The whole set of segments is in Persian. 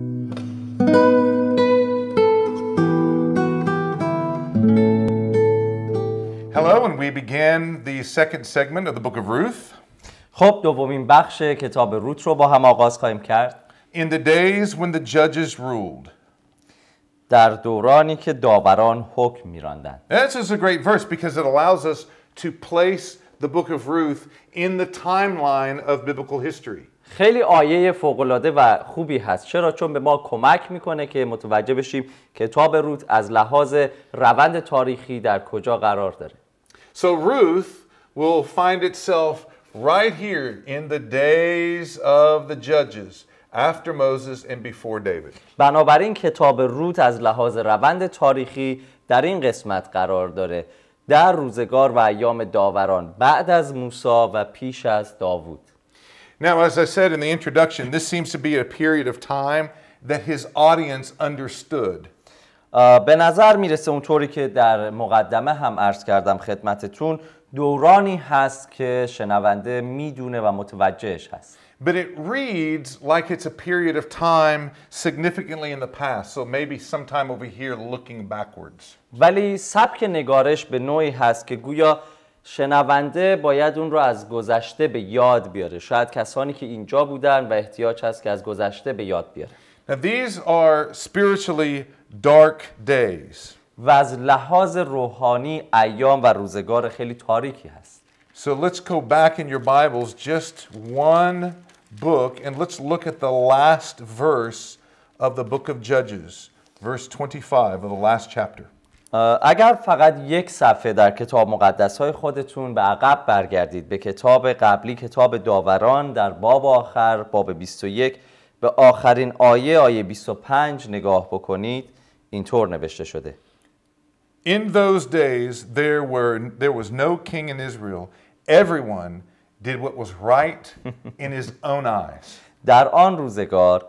Hello, and we begin the second segment of the book of Ruth. خب دومین بخش کتاب روت رو با هم آغاز خواهیم کرد. In the days when the judges ruled. در دورانی که داوران حکم می‌راندند. This is a great verse because it allows us to place the book of Ruth in the timeline of biblical history. خیلی آیه فوقالعاده و خوبی هست چرا چون به ما کمک میکنه که متوجه بشیم کتاب روت از لحاظ روند تاریخی در کجا قرار داره So Ruth will find itself right here in the days of the judges after Moses and before David. بنابراین کتاب روت از لحاظ روند تاریخی در این قسمت قرار داره در روزگار و ایام داوران بعد از موسی و پیش از داوود Now, as I said in the introduction, this seems to be a period of time that his audience understood. Uh, به نظر میرسه اونطوری که در مقدمه هم عرض کردم خدمتتون دورانی هست که شنونده میدونه و متوجهش هست. But it reads like it's a period of time significantly in the past. So maybe sometime over here looking backwards. ولی سبک نگارش به نوعی هست که گویا شنونده باید اون رو از گذشته به یاد بیاره شاید کسانی که اینجا بودن و احتیاج هست که از گذشته به یاد بیاره Now these are spiritually dark days. و از لحاظ روحانی ایام و روزگار خیلی تاریکی هست. So let's go back in your Bibles just one book and let's look at the last verse of the book of Judges, verse 25 of the last chapter. اگر فقط یک صفحه در کتاب مقدس های خودتون به عقب برگردید به کتاب قبلی کتاب داوران در باب آخر باب 21 به آخرین آیه آیه 25 نگاه بکنید اینطور نوشته شده In those days there were there was no king in Israel everyone did what was right in his own eyes در آن روزگار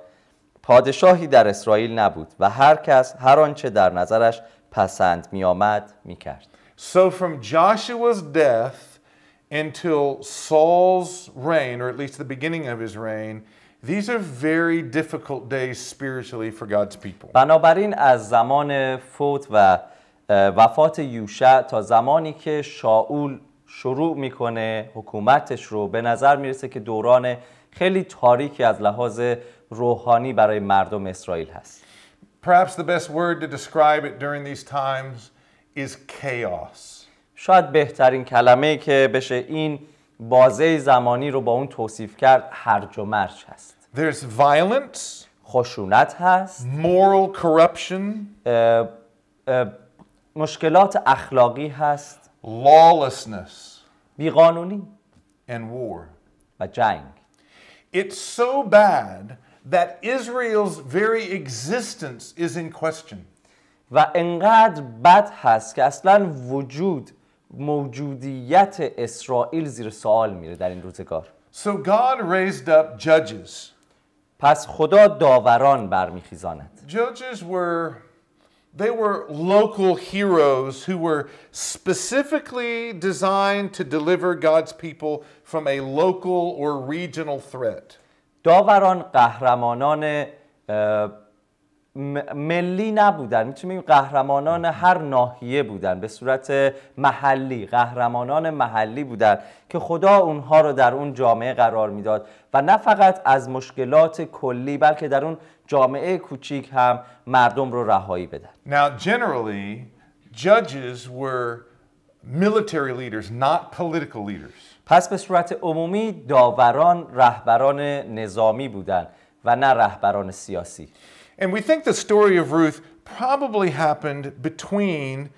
پادشاهی در اسرائیل نبود و هر کس هر آنچه در نظرش پسند می آمد می کرد. So from Joshua's death until Saul's reign, or at least the beginning of his reign, these are very difficult days spiritually for God's people. بنابراین از زمان فوت و وفات یوشع تا زمانی که شاول شروع میکنه حکومتش رو به نظر میرسه که دوران خیلی تاریکی از لحاظ روحانی برای مردم اسرائیل هست. Perhaps the best word to describe it during these times is chaos. شاید بهترین کلمه که بشه این بازه زمانی رو با اون توصیف کرد هرج و مرج هست. There's violence. خشونت هست. Moral corruption. مشکلات اخلاقی هست. Lawlessness. بیقانونی. And war. و جنگ. It's so bad that Israel's very existence is in question. و انقدر بد هست که اصلا وجود موجودیت اسرائیل زیر سوال میره در این روزگار. So God raised up judges. پس خدا داوران برمیخیزاند. Judges were they were local heroes who were specifically designed to deliver God's people from a local or regional threat. داوران قهرمانان ملی نبودن میتونیم قهرمانان هر ناحیه بودن به صورت محلی قهرمانان محلی بودن که خدا اونها رو در اون جامعه قرار میداد و نه فقط از مشکلات کلی بلکه در اون جامعه کوچیک هم مردم رو رهایی بدن Now generally judges were military leaders not political leaders پس به صورت عمومی داوران رهبران نظامی بودند و نه رهبران سیاسی. And we think the story of Ruth probably happened between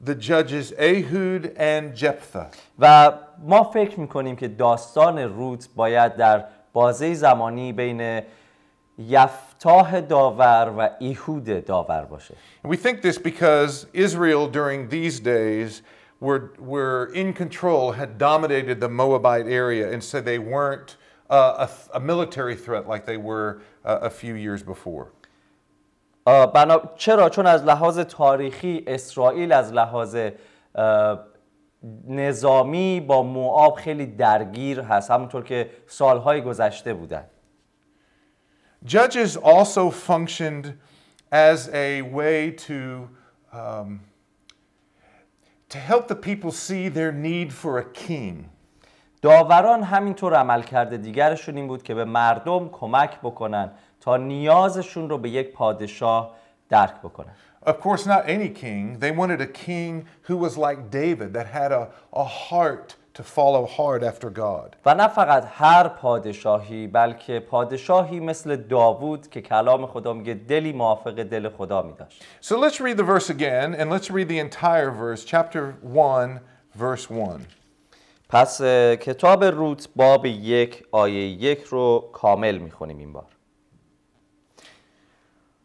the judges Ehud and Jephthah. و ما فکر میکنیم که داستان روت باید در بازه زمانی بین یفتاه داور و ایهود داور باشه. And we think this because Israel during these days were, were in control, had dominated the Moabite area, and so they weren't uh, a, a, military threat like they were uh, a few years before. Uh, بنا... چرا چون از لحاظ تاریخی اسرائیل از لحاظ نظامی با موآب خیلی درگیر هست همونطور که سالهای گذشته بودن Judges also functioned as a way to um, to help the people see their need for a king. داوران همینطور عمل کرده دیگرشون این بود که به مردم کمک بکنن تا نیازشون رو به یک پادشاه درک بکنن. Of course not any king. They wanted a king who was like David that had a, a heart to follow hard after God. و نه فقط هر پادشاهی بلکه پادشاهی مثل داوود که کلام خدا میگه دلی موافق دل خدا می داشت. So let's read the verse again and let's read the entire verse chapter 1 verse 1. پس کتاب روت باب یک آیه یک رو کامل میخونیم این بار.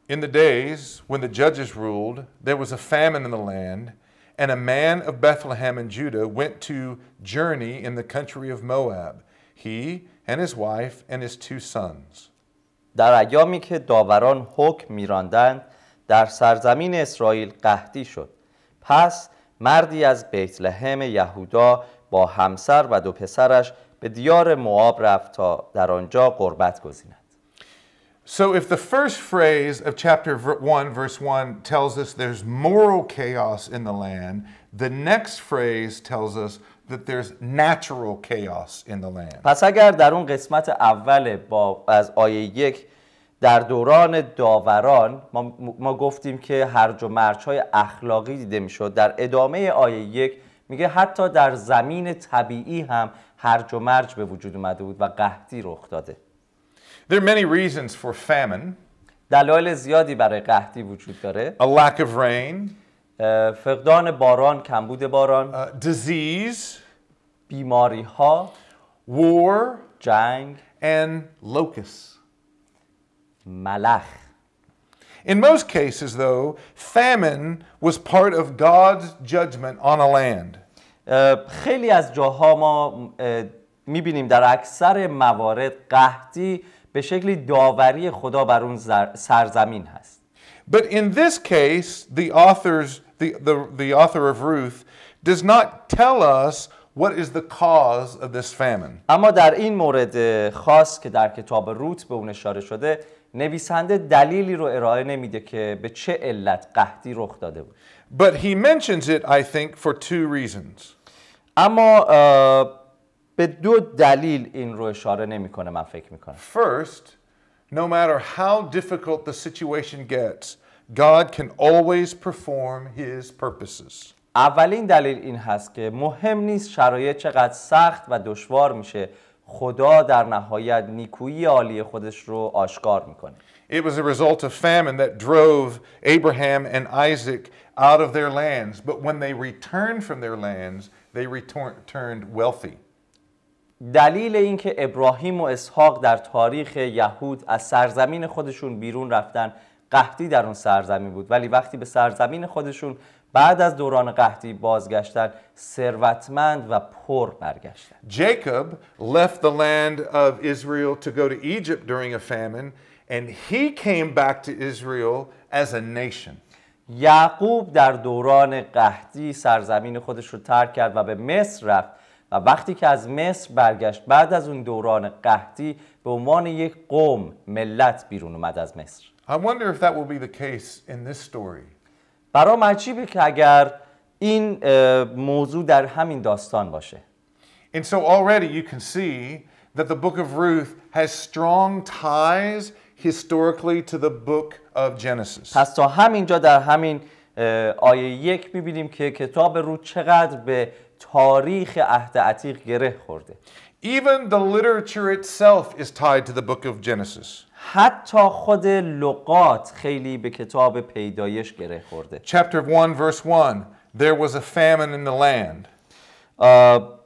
In the days when the judges ruled, there was a famine in the land, And a man of Bethlehem in Judah went to journey in the country of Moab, he and his wife and his two sons. در ایامی که داوران حکم میراندند در سرزمین اسرائیل قحطی شد پس مردی از بیت لحم یهودا با همسر و دو پسرش به دیار معاب رفت تا در آنجا قربت گزیند So, if the first phrase of chapter 1, verse 1 tells us there's moral chaos in the land, the next phrase tells us that there's natural chaos in the land. پس اگر در اون قسمت اول با از آیه یک در دوران داوران ما, ما گفتیم که هرج و مرج های اخلاقی دیده میشد در ادامه آیه یک میگه حتی در زمین طبیعی هم هرج و مرج به وجود اومده بود و قحطی رخ داده there are many reasons for famine. دلایل زیادی برای قحطی وجود داره. A lack of rain. فقدان باران، کمبود باران. Uh, disease. بیماری ها. War. جنگ. And locusts. ملخ. In most cases, though, famine was part of God's judgment on a land. خیلی از جاها ما میبینیم در اکثر موارد قحطی به شکلی داوری خدا بر اون سرزمین هست But in this case the authors the, the, the author of Ruth does not tell us What is the cause of this famine? اما در این مورد خاص که در کتاب روت به اون اشاره شده نویسنده دلیلی رو ارائه نمیده که به چه علت قحطی رخ داده بود. But he mentions it I think for two reasons. اما به دو دلیل این رو اشاره نمیکنه من فکر میکنم First, no matter how difficult the situation gets, God can always perform his purposes. اولین دلیل این هست که مهم نیست شرایط چقدر سخت و دشوار میشه خدا در نهایت نیکویی عالی خودش رو آشکار میکنه It was a result of famine that drove Abraham and Isaac out of their lands, but when they returned from their lands, they returned wealthy. دلیل اینکه ابراهیم و اسحاق در تاریخ یهود از سرزمین خودشون بیرون رفتن قحطی در اون سرزمین بود ولی وقتی به سرزمین خودشون بعد از دوران قحطی بازگشتن ثروتمند و پر برگشتن left the land of Israel to go to Egypt during a famine and came back Israel as یعقوب در دوران قحطی سرزمین خودش رو ترک کرد و به مصر رفت و وقتی که از مصر برگشت بعد از اون دوران قحطی به عنوان یک قوم ملت بیرون اومد از مصر I wonder if that will be the case in this story. برام عجیبه که اگر این موضوع در همین داستان باشه. And so already you can see that the book of Ruth has strong ties historically to the book of Genesis. پس تا همینجا در همین آیه یک میبینیم که کتاب رو چقدر به تاریخ عهد عتیق گره خورده Even the literature itself is tied to the book of Genesis. حتی خود لقات خیلی به کتاب پیدایش گره خورده. Chapter 1 verse 1 There was a famine in the land.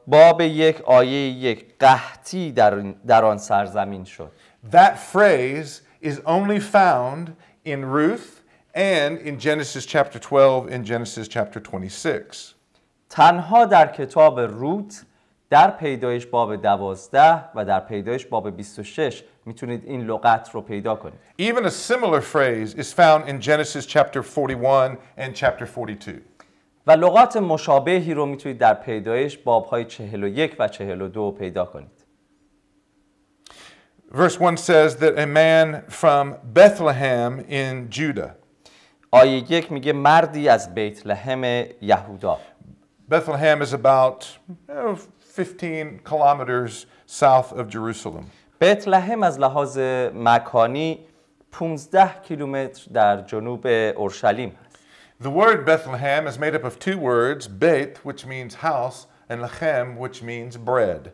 باب یک آیه یک قحطی در, در آن سرزمین شد. That phrase is only found in Ruth and in Genesis chapter 12 and Genesis chapter 26. تنها در کتاب روت در پیدایش باب 12 و در پیدایش باب 26 میتونید این لغت رو پیدا کنید. Even a similar phrase is found in Genesis chapter 41 and chapter 42. و لغات مشابهی رو میتونید در پیدایش های 41 و 42 پیدا کنید. Verse 1 says that a man from Bethlehem in Judah آیه یک میگه مردی از بیت لحم یهودا Bethlehem is about you oh, know, 15 kilometers south of Jerusalem. بتلهم از لحاظ مکانی 15 کیلومتر در جنوب اورشلیم The word Bethlehem is made up of two words, Beit, which means house, and Lechem, which means bread.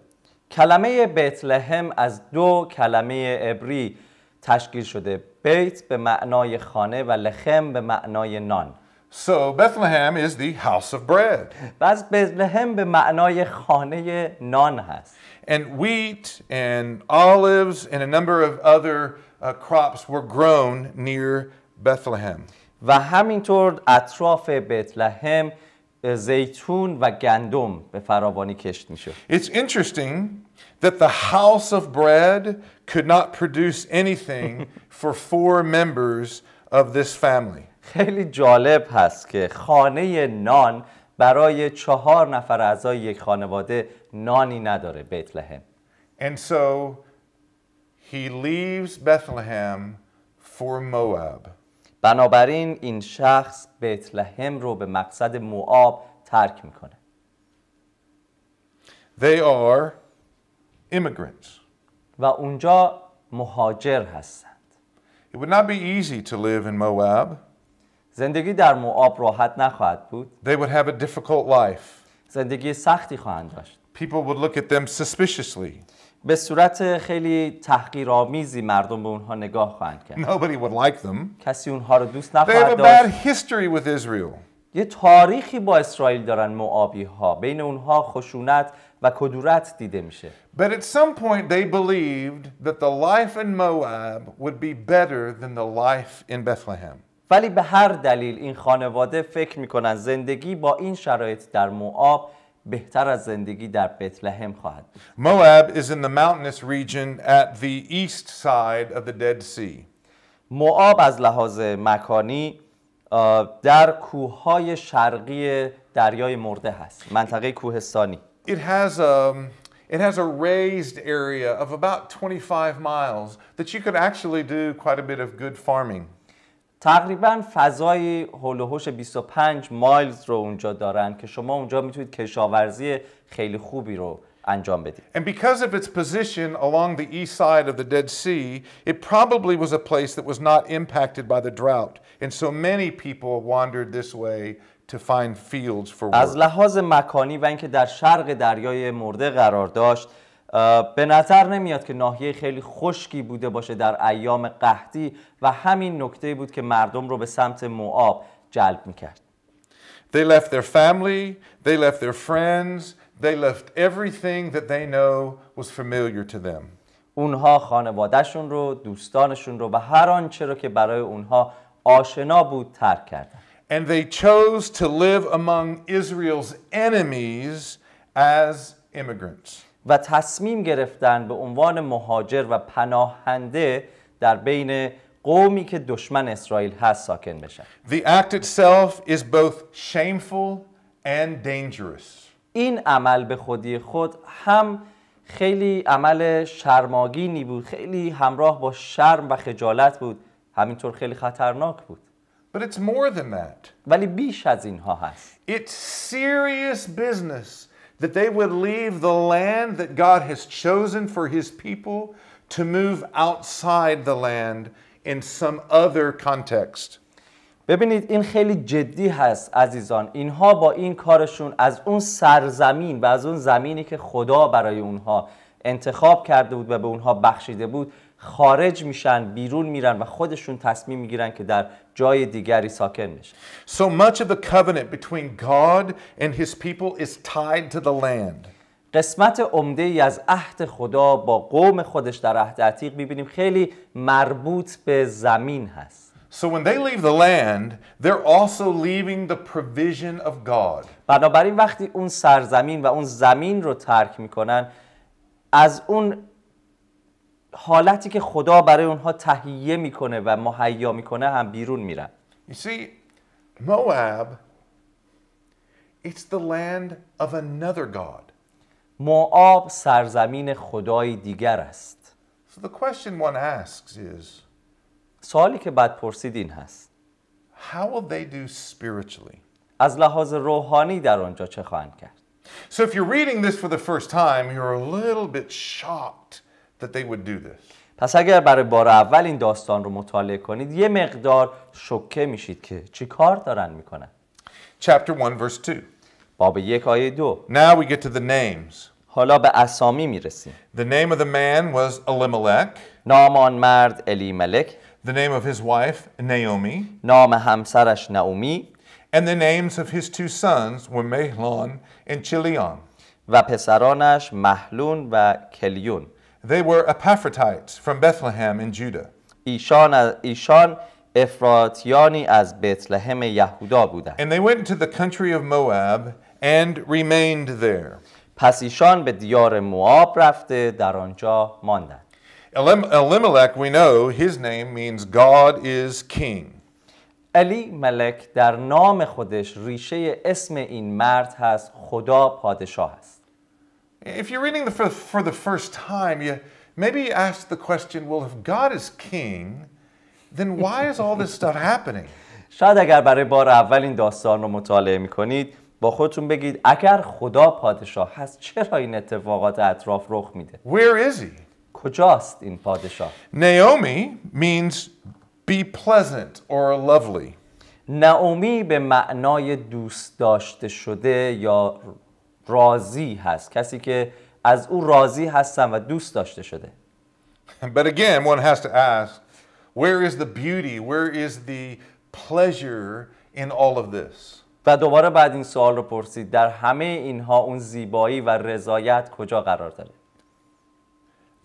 کلمه بتلهم از دو کلمه عبری تشکیل شده. بیت به معنای خانه و لخم به معنای نان. So Bethlehem is the house of bread. پس به معنای خانه نان هست. And wheat and olives and a number of other uh, crops were grown near Bethlehem. و همینطور اطراف زیتون و گندم به فراوانی کشت It's interesting that the house of bread could not produce anything for four members of this family. خیلی جالب هست که خانه نان برای چهار نفر اعضای یک خانواده نانی نداره بیت لحم. And so he leaves Bethlehem for Moab. بنابراین این شخص بیت لحم رو به مقصد موآب ترک میکنه. They are immigrants. و اونجا مهاجر هستند. It would not be easy to live in Moab. زندگی در موآب راحت نخواهد بود. They would have a difficult life. زندگی سختی خواهند داشت. People would look at them suspiciously. به صورت خیلی تحقیرآمیزی مردم به اونها نگاه خواهند کرد. Nobody would like them. کسی اونها رو دوست نخواهد داشت. They have a bad history with Israel. یه تاریخی با اسرائیل دارن موآبی ها بین اونها خشونت و کدورت دیده میشه. But at some point they believed that the life in Moab would be better than the life in Bethlehem. ولی به هر دلیل این خانواده فکر میکنن زندگی با این شرایط در موآب بهتر از زندگی در بتلهم خواهد بود. Moab is in the mountainous region at the east side of the Dead Sea. موآب از لحاظ مکانی در کوههای شرقی دریای مرده هست. منطقه کوهستانی. It has a It has a raised area of about 25 miles that you could actually do quite a bit of good farming. تقریبا فضای هول 25 مایلز رو اونجا دارن که شما اونجا میتونید کشاورزی خیلی خوبی رو انجام بدید. And because of its position along the east side of the Dead Sea, it probably was a place that was not impacted by the drought. And so many people wandered this way to find fields for work. از لحاظ مکانی و اینکه در شرق دریای مرده قرار داشت به نظر نمیاد که ناحیه خیلی خشکی بوده باشه در ایام قحطی و همین نکته بود که مردم رو به سمت موآب جلب میکرد They left their family, they left their friends, they left everything that they know was familiar to them. اونها خانوادهشون رو، دوستانشون رو و هر آنچه رو که برای اونها آشنا بود ترک کردن. And they chose to live among Israel's enemies as immigrants. و تصمیم گرفتن به عنوان مهاجر و پناهنده در بین قومی که دشمن اسرائیل هست ساکن بشن. The act itself is both shameful and dangerous. این عمل به خودی خود هم خیلی عمل شرماگینی بود خیلی همراه با شرم و خجالت بود همینطور خیلی خطرناک بود But it's more than that. ولی بیش از اینها هست It's serious business that they would leave the land that God has chosen for his people to move outside the land in some other context. ببینید این خیلی جدی هست عزیزان اینها با این کارشون از اون سرزمین و از اون زمینی که خدا برای اونها انتخاب کرده بود و به اونها بخشیده بود خارج میشن بیرون میرن و خودشون تصمیم میگیرن که در جای دیگری ساکن میشن So much of the covenant between God and his people is tied to the land. قسمت عمده ای از عهد خدا با قوم خودش در عهد عتیق میبینیم خیلی مربوط به زمین هست. So when they leave the land, they're also leaving the provision of God. بنابراین وقتی اون سرزمین و اون زمین رو ترک میکنن از اون حالتی که خدا برای اونها تهیه میکنه و مهیا میکنه هم بیرون میرن You see, Moab, it's the land of another god. Moab سرزمین خدای دیگر است. So the question one asks is, سوالی که بعد پرسید این هست. How will they do spiritually? از لحاظ روحانی در آنجا چه خواهند کرد؟ So if you're reading this for the first time, you're a little bit shocked that they would do this. پس اگر برای بار اول این داستان رو مطالعه کنید یه مقدار شوکه میشید که چی کار دارن میکنن. Chapter 1 verse 2. باب یک آیه دو. Now we get to the names. حالا به اسامی میرسیم. The name of the man was Elimelech. نام آن مرد الیملک. The name of his wife Naomi. نام همسرش نعومی. And the names of his two sons were Mahlon and Chilion. و پسرانش محلون و کلیون. They were Epaphrodites from Bethlehem in Judah. ایشان ایشان از یهودا بودند. And they went to the country of Moab and remained there. پس ایشان به دیار مواب رفته در آنجا ماندند. Elimelech we know his name means God is king. علی ملک در نام خودش ریشه اسم این مرد هست خدا پادشاه است. If you're reading the, for, for the first time, you maybe ask the question, well, if God is king, then why is all this stuff happening? شاید اگر برای بار اول این داستان رو مطالعه میکنید با خودتون بگید اگر خدا پادشاه هست چرا این اتفاقات اطراف رخ میده Where is he? کجاست این پادشاه Naomi means be pleasant or lovely نعومی به معنای دوست داشته شده یا راضی هست کسی که از او راضی هستم و دوست داشته شده But again one has to ask where is the beauty where is the pleasure in all of this و دوباره بعد این سوال رو پرسید در همه اینها اون زیبایی و رضایت کجا قرار داره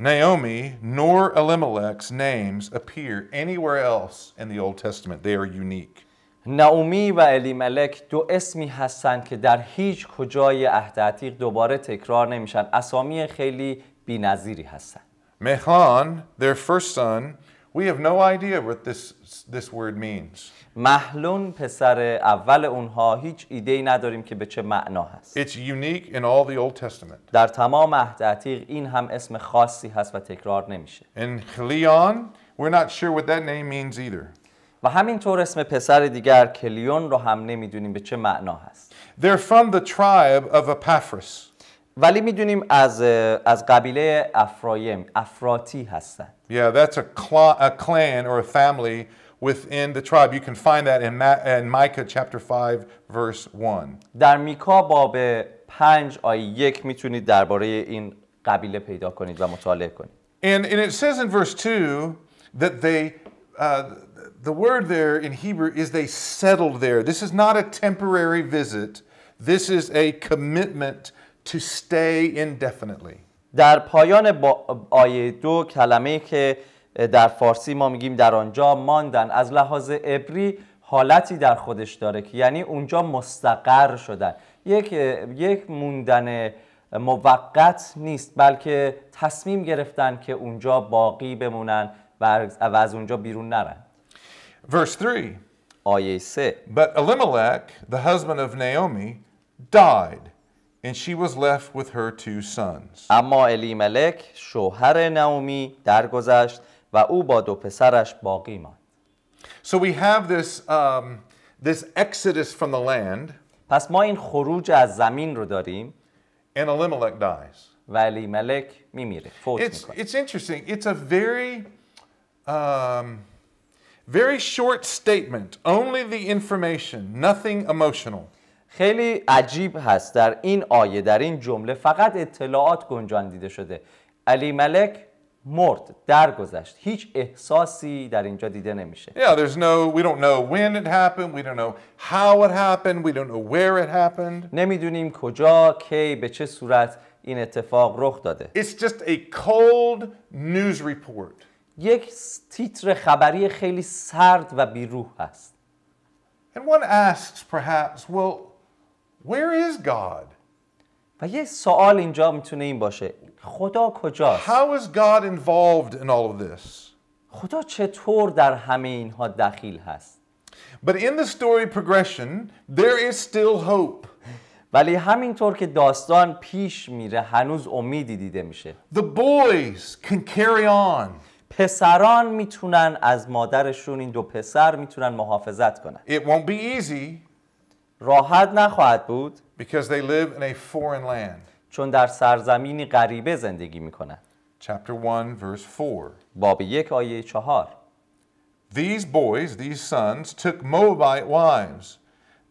Naomi nor Elimelech's names appear anywhere else in the Old Testament. They are unique. نعومی و الی ملک دو اسمی هستند که در هیچ کجای عهد عتیق دوباره تکرار نمیشن اسامی خیلی بی‌نظیری هستند مهان their first son we have no idea what this this word means محلون پسر اول اونها هیچ ایده‌ای نداریم که به چه معنا It's unique in all the Old Testament در تمام عهد عتیق این هم اسم خاصی هست و تکرار نمیشه In Chilion we're not sure what that name means either و همینطور اسم پسر دیگر کلیون رو هم نمیدونیم به چه معنا هست. They're from the tribe of Epaphras. ولی میدونیم از از قبیله افرایم افراتی هستند. Yeah, that's a, a clan or a family within the tribe. You can find that in, Ma in Micah chapter 5 verse 1. در میکا باب 5 آیه 1 میتونید درباره این قبیله پیدا کنید و مطالعه کنید. And, and it says in verse 2 that they uh, the word there in Hebrew is they settled there. This is not a temporary visit. This is a commitment to stay indefinitely. در پایان آیه دو کلمه که در فارسی ما میگیم در آنجا ماندن از لحاظ عبری حالتی در خودش داره که یعنی اونجا مستقر شدن یک یک موندن موقت نیست بلکه تصمیم گرفتن که اونجا باقی بمونن و از اونجا بیرون نرن Verse 3. But Elimelech, the husband of Naomi, died, and she was left with her two sons. اما الیملک شوهر درگذشت و او با دو پسرش باقی ماند. So we have this um, this exodus from the land. پس ما این خروج از زمین رو داریم. And Elimelech dies. و الیملک میمیره. فوت it's, میکنه. It's interesting. It's a very um, very short statement, only the information, nothing emotional. خیلی عجیب هست در این آیه در این جمله فقط اطلاعات گنجان شده علی ملک مرد درگذشت هیچ احساسی در اینجا دیده نمیشه Yeah there's no we don't know when it happened we don't know how it happened we don't know where it happened نمیدونیم کجا کی به چه صورت این اتفاق رخ داده It's just a cold news report یک تیتر خبری خیلی سرد و بیروح هست. And one asks perhaps, well, where is God? و یه سوال اینجا میتونه این باشه. خدا کجاست؟ How is God involved in all of this? خدا چطور در همه اینها دخیل هست؟ But in the story progression, there is still hope. ولی همینطور که داستان پیش میره هنوز امیدی دیده میشه. The boys can carry on. پسران میتونن از مادرشون این دو پسر میتونن محافظت کنن It won't be easy راحت نخواهد بود because they live in a foreign land. چون در سرزمینی غریبه زندگی میکنن Chapter 1 verse 4 باب یک آیه چهار These boys, these sons, took Moabite wives.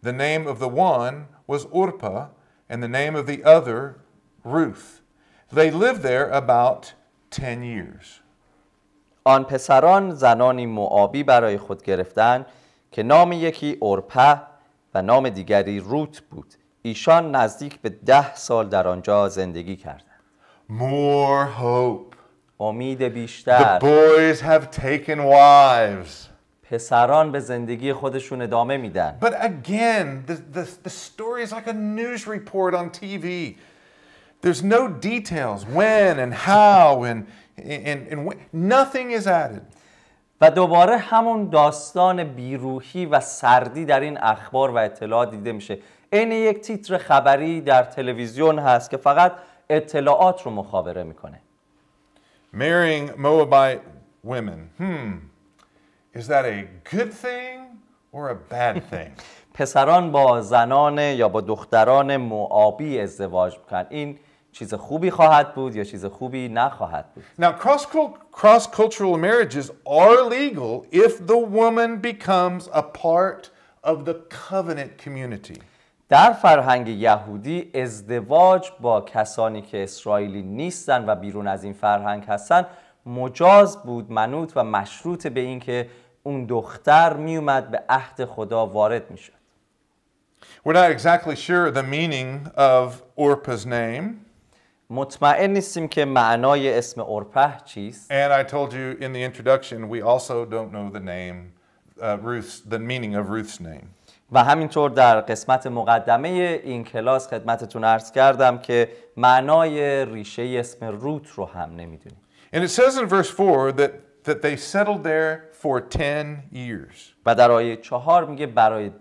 The name of the one was Orpah, and the name of the other, Ruth. They lived there about 10 years. آن پسران زنانی معابی برای خود گرفتند که نام یکی اورپه و نام دیگری روت بود ایشان نزدیک به ده سال در آنجا زندگی کردند More hope. امید بیشتر The boys have taken wives. پسران به زندگی خودشون ادامه میدن But again, the, the, the story is like a news report on TV. There's no details when and how and and, and nothing is added. و دوباره همون داستان بیروحی و سردی در این اخبار و اطلاعات دیده میشه عین یک تیتر خبری در تلویزیون هست که فقط اطلاعات رو مخابره میکنه Marrying Moabite women. Hmm. Is that a good thing or a bad thing? پسران با زنان یا با دختران موابی ازدواج میکنن این چیز خوبی خواهد بود یا چیز خوبی نخواهد بود. Now cross cultural marriages are legal if the woman becomes a part of the covenant community. در فرهنگ یهودی ازدواج با کسانی که اسرائیلی نیستن و بیرون از این فرهنگ هستن مجاز بود منوط و مشروط به اینکه اون دختر میومد به عهد خدا وارد میشد. We're not exactly sure the meaning of Orpah's name. مطمئن نیستیم که معنای اسم اورپه چیست. And I told you in the introduction we also don't know the name uh, Ruth the meaning of Ruth's name. و همینطور در قسمت مقدمه این کلاس خدمتتون عرض کردم که معنای ریشه اسم روت رو هم نمیدونیم. And it says in verse 4 that that they settled there for 10 years. و در آیه 4 میگه برای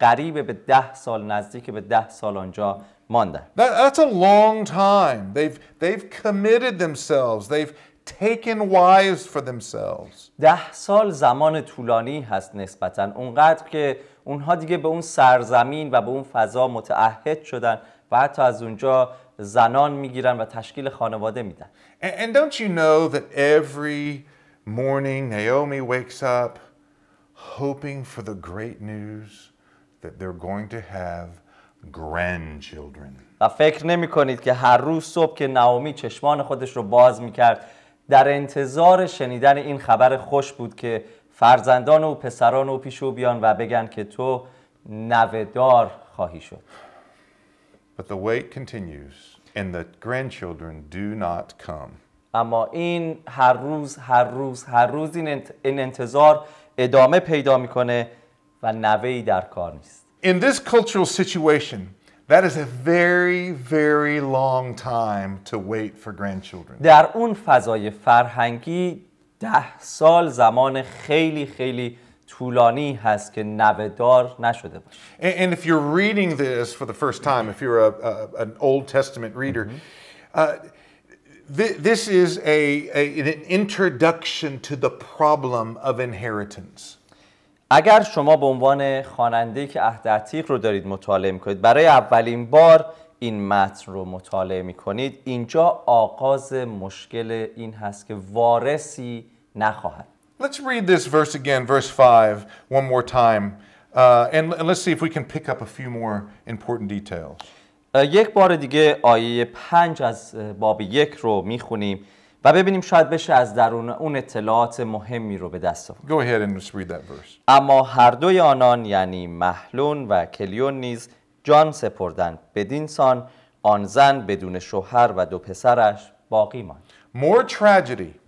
قریب به 10 سال نزدیک به 10 سال آنجا Monday. That, that's a long time. They've, they've committed themselves. They've taken wives for themselves. ده سال زمان طولانی هست نسبتا اونقدر که اونها دیگه به اون سرزمین و به اون فضا متعهد شدن و حتی از اونجا زنان میگیرن و تشکیل خانواده میدن. And, and don't you know that every morning Naomi wakes up hoping for the great news that they're going to have grandchildren. و فکر نمی کنید که هر روز صبح که نعومی چشمان خودش رو باز می کرد در انتظار شنیدن این خبر خوش بود که فرزندان و پسران و پیش او بیان و بگن که تو نوهدار خواهی شد. But the wait continues and the grandchildren do not come. اما این هر روز هر روز هر روز این انتظار ادامه پیدا میکنه و نوهی در کار نیست. in this cultural situation, that is a very, very long time to wait for grandchildren. در اون فضای فرهنگی ده سال زمان خیلی خیلی طولانی هست که نوهدار نشده باشه. And, and if you're reading this for the first time, if you're a, a, an Old Testament reader, mm-hmm. uh, this is a, a, an introduction to the problem of inheritance. اگر شما به عنوان خواننده که عهد عتیق رو دارید مطالعه میکنید برای اولین بار این متن رو مطالعه میکنید اینجا آغاز مشکل این هست که وارثی نخواهد Let's read this verse again, verse 5, one more time. Uh, and, and let's see if we can pick up a few more important details. Uh, یک بار دیگه آیه 5 از uh, باب یک رو میخونیم و ببینیم شاید بشه از درون اون اطلاعات مهمی رو به دست آورد. اما هر دوی آنان یعنی محلون و کلیون نیز جان سپردند بدین سان آن زن بدون شوهر و دو پسرش باقی ماند. More tragedy.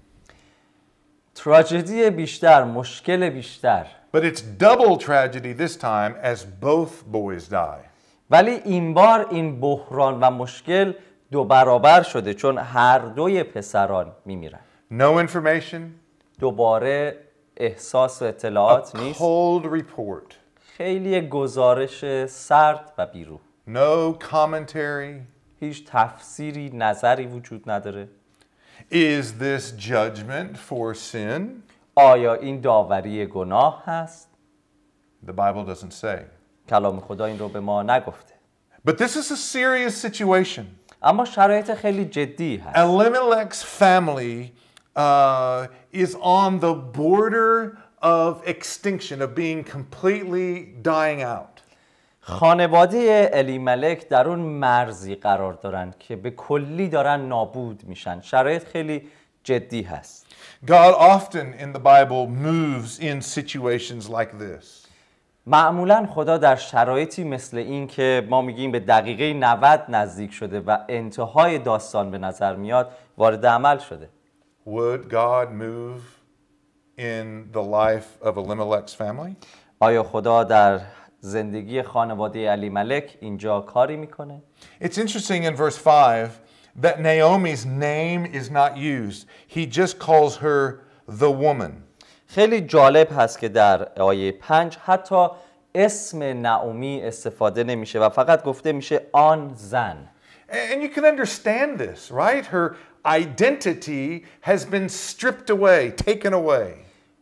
تراژدی بیشتر، مشکل بیشتر. But it's double tragedy this time as both boys die. ولی این بار این بحران و مشکل دو برابر شده چون هر دوی پسران میمیرن no information دوباره احساس و اطلاعات a نیست cold report خیلی گزارش سرد و بیرو no commentary هیچ تفسیری نظری وجود نداره is this judgment for sin آیا این داوری گناه هست the bible doesn't say کلام خدا این رو به ما نگفته but this is a serious situation اما شرایط خیلی جدی هست Elimelech's family uh, is on the border of extinction of being completely dying out خانواده الی ملک در اون مرزی قرار دارن که به کلی دارن نابود میشن شرایط خیلی جدی هست God often in the Bible moves in situations like this معمولا خدا در شرایطی مثل این که ما میگیم به دقیقه 90 نزدیک شده و انتهای داستان به نظر میاد وارد عمل شده. Would God move in the life of Elimelech's family? آیا خدا در زندگی خانواده علی ملک اینجا کاری میکنه؟ It's interesting in verse 5 that Naomi's name is not used. He just calls her the woman. خیلی جالب هست که در آیه پنج حتی اسم نعومی استفاده نمیشه و فقط گفته میشه آن زن And you can understand this, right? Her identity has been stripped away, taken away.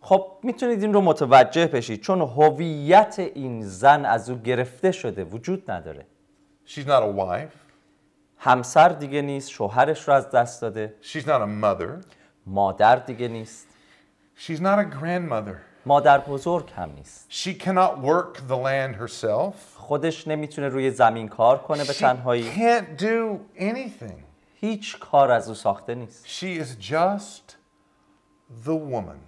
خب میتونید این رو متوجه بشید چون هویت این زن از او گرفته شده وجود نداره. She's not a wife. همسر دیگه نیست، شوهرش رو از دست داده. She's not a mother. مادر دیگه نیست. She's not a grandmother. مادر بزرگ هم نیست. She cannot work the land herself. خودش نمیتونه روی زمین کار کنه به تنهایی. She can't do anything. هیچ کار از او ساخته نیست. She is just the woman.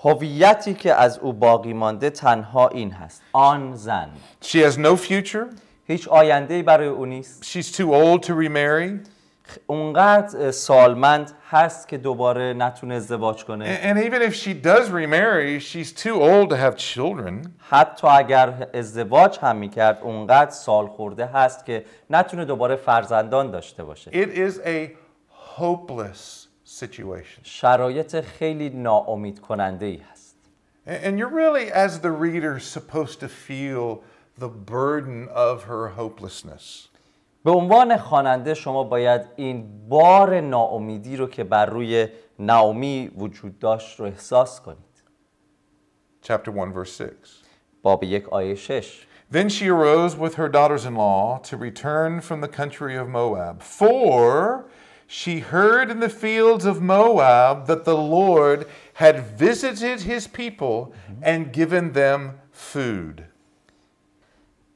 هویتی که از او باقی مانده تنها این هست. آن زن. She has no future. هیچ آینده برای او نیست. She's too old to remarry. اونقدر سالمند هست که دوباره نتونه ازدواج کنه and even if she does remarry she's too old to have children حتی اگر ازدواج هم میکرد اونقدر سال خورده هست که نتونه دوباره فرزندان داشته باشه it is a hopeless situation شرایط خیلی ناامید کننده ای هست and you're really as the reader supposed to feel the burden of her hopelessness به عنوان خواننده شما باید این بار ناامیدی رو که بر روی نعومی وجود داشت رو احساس کنید. Chapter 1 verse 6. باب یک آیه 6. Then she arose with her daughters-in-law to return from the country of Moab, for she heard in the fields of Moab that the Lord had visited his people and given them food.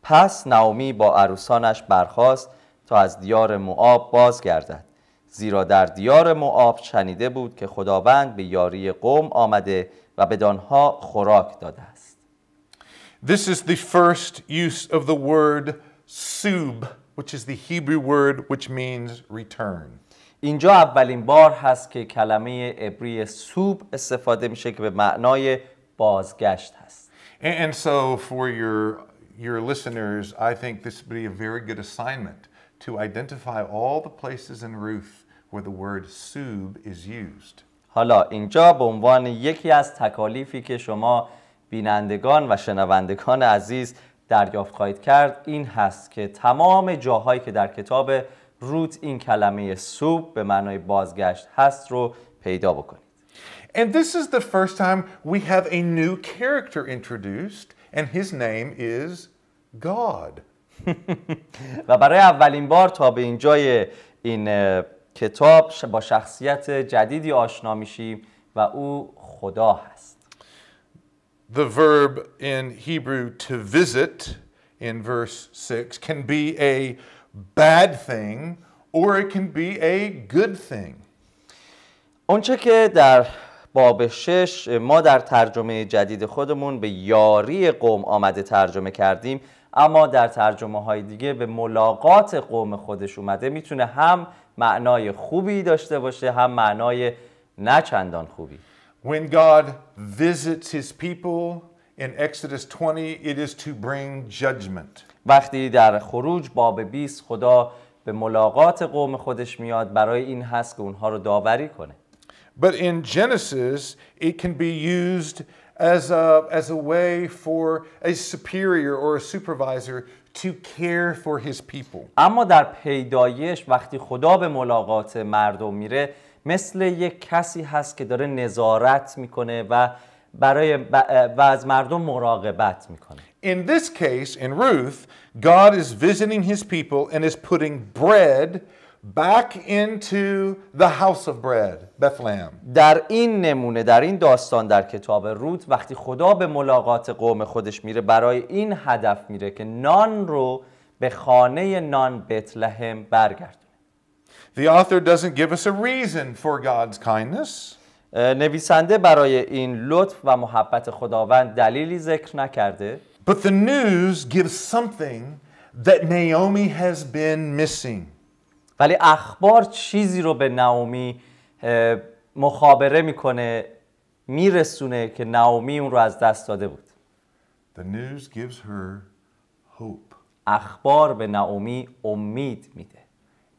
پس نعومی با عروسانش برخاست تا از دیار معاب بازگردد زیرا در دیار معاب شنیده بود که خداوند به یاری قوم آمده و دانها خوراک داده است This is the first use of the word which is the Hebrew word which means return اینجا اولین بار هست که کلمه عبری سوب استفاده میشه که به معنای بازگشت هست And so for your your listeners, I think this would be a very good assignment to identify all the places in Ruth where the word sub is used. حالا اینجا به عنوان یکی از تکالیفی که شما بینندگان و شنوندگان عزیز دریافت خواهید کرد این هست که تمام جاهایی که در کتاب روت این کلمه سوب به معنای بازگشت هست رو پیدا بکنید. And this is the first time we have a new character introduced and his name is God. و برای اولین بار تا به اینجای این کتاب با شخصیت جدیدی آشنا میشیم و او خدا هست. The verb in Hebrew to visit in verse 6 can be a bad thing or it can be a good thing. اونچه که در باب شش ما در ترجمه جدید خودمون به یاری قوم آمده ترجمه کردیم اما در ترجمه های دیگه به ملاقات قوم خودش اومده میتونه هم معنای خوبی داشته باشه هم معنای نچندان خوبی people in 20 is to bring وقتی در خروج باب 20 خدا به ملاقات قوم خودش میاد برای این هست که اونها رو داوری کنه But in Genesis, it can be used as a, as a way for a superior or a supervisor to care for his people. اما در پیدایش وقتی خدا به ملاقات مردم میره مثل یک کسی هست که داره نظارت میکنه و برای از مردم مراقبت میکنه. In this case in Ruth, God is visiting his people and is putting bread back into the house of bread Bethlehem. در این نمونه در این داستان در کتاب رود وقتی خدا به ملاقات قوم خودش میره برای این هدف میره که نان رو به خانه نان بتلهم برگردونه. The author doesn't give us a reason for God's kindness. نویسنده برای این لطف و محبت خداوند دلیلی ذکر نکرده. But the news gives something that Naomi has been missing. ولی اخبار چیزی رو به نعومی مخابره میکنه میرسونه که نعومی اون رو از دست داده بود The news gives her hope. اخبار به نعومی امید میده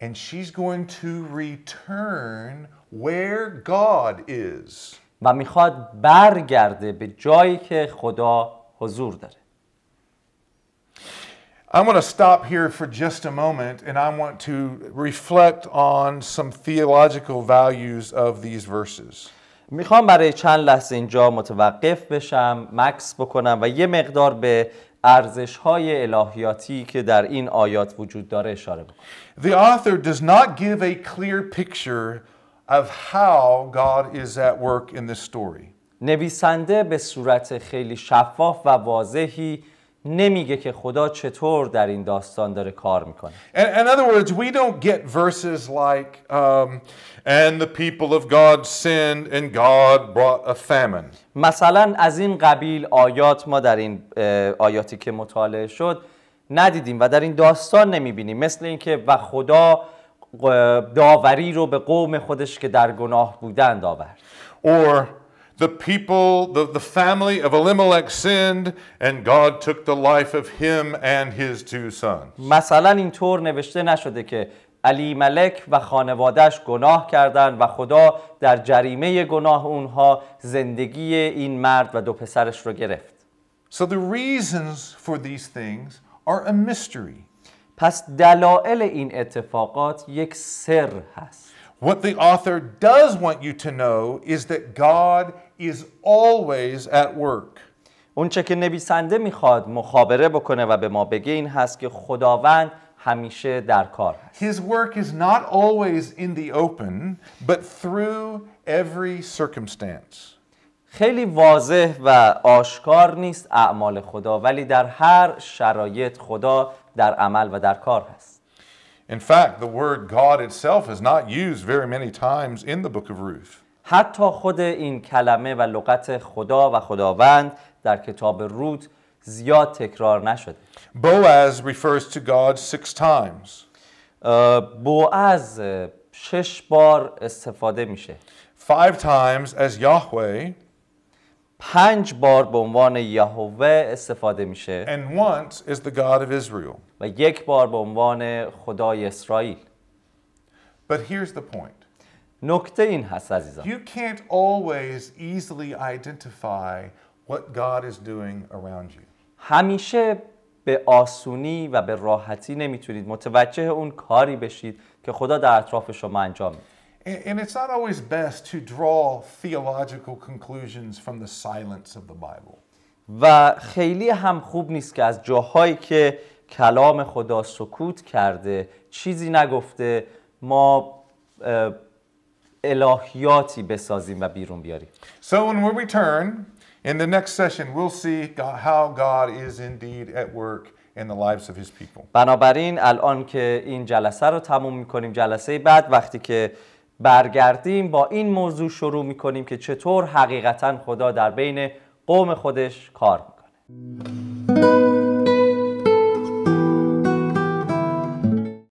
And she's going to return where God is. و میخواد برگرده به جایی که خدا حضور داره. I'm going to stop here for just a moment and I want to reflect on some theological values of these verses. میخوام برای چند لحظه اینجا متوقف بشم، مکس بکنم و یه مقدار به ارزش های الهیاتی که در این آیات وجود داره اشاره بکنم. The author does not give a clear picture of how God is at work in this story. نویسنده به صورت خیلی شفاف و واضحی نمیگه که خدا چطور در این داستان داره کار میکنه. in other words, we don't get verses like um, and the people of God sinned and God brought a famine. مثلا از این قبیل آیات ما در این آیاتی که مطالعه شد ندیدیم و در این داستان نمیبینیم مثل اینکه و خدا داوری رو به قوم خودش که در گناه بودند آورد. Or the people, the, the family of Elimelech sinned, and God took the life of him and his two sons. مثلا اینطور نوشته نشده که علی ملک و خانوادش گناه کردند و خدا در جریمه گناه اونها زندگی این مرد و دو پسرش رو گرفت. So the reasons for these things are a mystery. پس دلایل این اتفاقات یک سر هست. What the author does want you to know is that God is always at work. اونچه که نویسنده میخواد مخابره بکنه و به ما بگه این هست که خداوند همیشه در کار هست. His work is not always in the open, but through every circumstance. خیلی واضح و آشکار نیست اعمال خدا ولی در هر شرایط خدا در عمل و در کار هست. In fact, the word God itself is not used very many times in the book of Ruth. حتی خود این کلمه و لغت خدا و خداوند در کتاب رود زیاد تکرار نشده. Boaz refers to God six times. بواز شش بار استفاده میشه. Five times as Yahweh. پنج بار به عنوان یهوه استفاده میشه. And once is the God of Israel. و یک بار به عنوان خدای اسرائیل. But here's the point. نکته این هست عزیزان You can't always easily identify what God is doing around you. همیشه به آسونی و به راحتی نمیتونید متوجه اون کاری بشید که خدا در اطراف شما انجام میده. And it's not always best to draw theological conclusions from the silence of the Bible. و خیلی هم خوب نیست که از جاهایی که کلام خدا سکوت کرده چیزی نگفته ما الهیاتی بسازیم و بیرون بیاریم So when we return in the next session we'll see how God is indeed at work in the lives of his people. بنابراین الان که این جلسه رو تموم میکنیم جلسه بعد وقتی که برگردیم با این موضوع شروع میکنیم که چطور حقیقتا خدا در بین قوم خودش کار میکنه.